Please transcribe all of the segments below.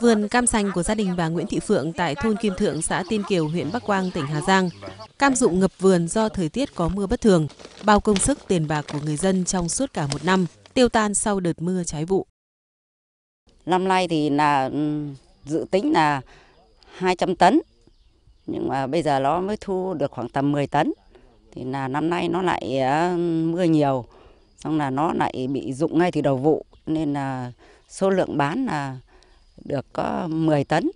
Vườn cam sành của gia đình bà Nguyễn Thị Phượng tại thôn Kim Thượng, xã Tiên Kiều, huyện Bắc Quang, tỉnh Hà Giang. Cam dụng ngập vườn do thời tiết có mưa bất thường, bao công sức tiền bạc của người dân trong suốt cả một năm, tiêu tan sau đợt mưa trái vụ. Năm nay thì là ừ, dự tính là 200 tấn, nhưng mà bây giờ nó mới thu được khoảng tầm 10 tấn. Thì là năm nay nó lại ờ, mưa nhiều, xong là nó lại bị dụng ngay từ đầu vụ, nên là số lượng bán là được có 10 tấn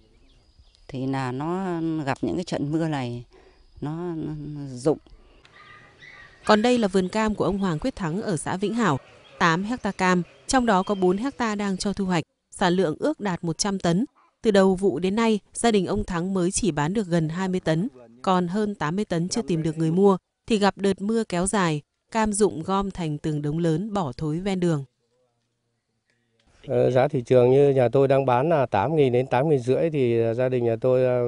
thì là nó gặp những cái trận mưa này nó, nó rụng. Còn đây là vườn cam của ông Hoàng Quyết Thắng ở xã Vĩnh Hảo, 8 hecta cam, trong đó có 4 hecta đang cho thu hoạch, sản lượng ước đạt 100 tấn. Từ đầu vụ đến nay, gia đình ông Thắng mới chỉ bán được gần 20 tấn, còn hơn 80 tấn chưa tìm được người mua thì gặp đợt mưa kéo dài, cam dụng gom thành từng đống lớn bỏ thối ven đường. Ờ, giá thị trường như nhà tôi đang bán là 8.000 đến 8 rưỡi thì gia đình nhà tôi ờ,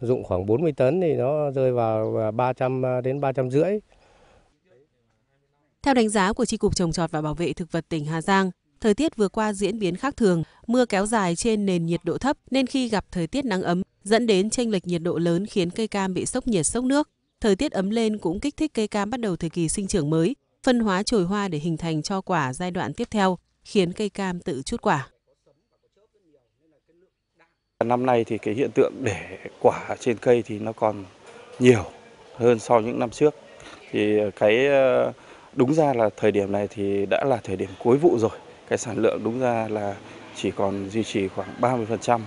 dụng khoảng 40 tấn thì nó rơi vào 300 ờ, đến rưỡi. Theo đánh giá của Tri Cục Trồng Trọt và Bảo vệ Thực vật tỉnh Hà Giang, thời tiết vừa qua diễn biến khác thường, mưa kéo dài trên nền nhiệt độ thấp nên khi gặp thời tiết nắng ấm dẫn đến chênh lệch nhiệt độ lớn khiến cây cam bị sốc nhiệt sốc nước. Thời tiết ấm lên cũng kích thích cây cam bắt đầu thời kỳ sinh trưởng mới, phân hóa chồi hoa để hình thành cho quả giai đoạn tiếp theo khiến cây cam tự chút quả. Năm nay thì cái hiện tượng để quả trên cây thì nó còn nhiều hơn so với những năm trước. Thì cái ờ, đúng ra là thời điểm này thì đã là thời điểm cuối vụ rồi. Cái sản lượng đúng ra là chỉ còn duy trì khoảng 30%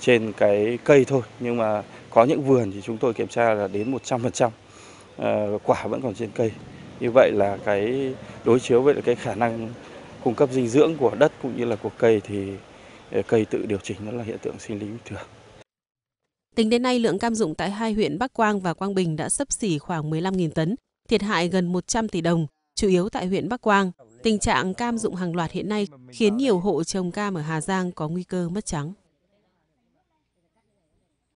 trên cái cây thôi. Nhưng mà có những vườn thì chúng tôi kiểm tra là đến 100% ờ, quả vẫn còn trên cây. Như vậy là cái đối chiếu với cái khả năng cung cấp dinh dưỡng của đất cũng như là của cây thì ờ, cây tự điều chỉnh nó là hiện tượng sinh lý bình thường. Tính đến nay, lượng cam dụng tại hai huyện Bắc Quang và Quang Bình đã sấp xỉ khoảng 15.000 tấn, thiệt hại gần 100 tỷ đồng, chủ yếu tại huyện Bắc Quang. Tình trạng cam dụng hàng loạt hiện nay khiến nhiều hộ trồng cam ở Hà Giang có nguy cơ mất trắng.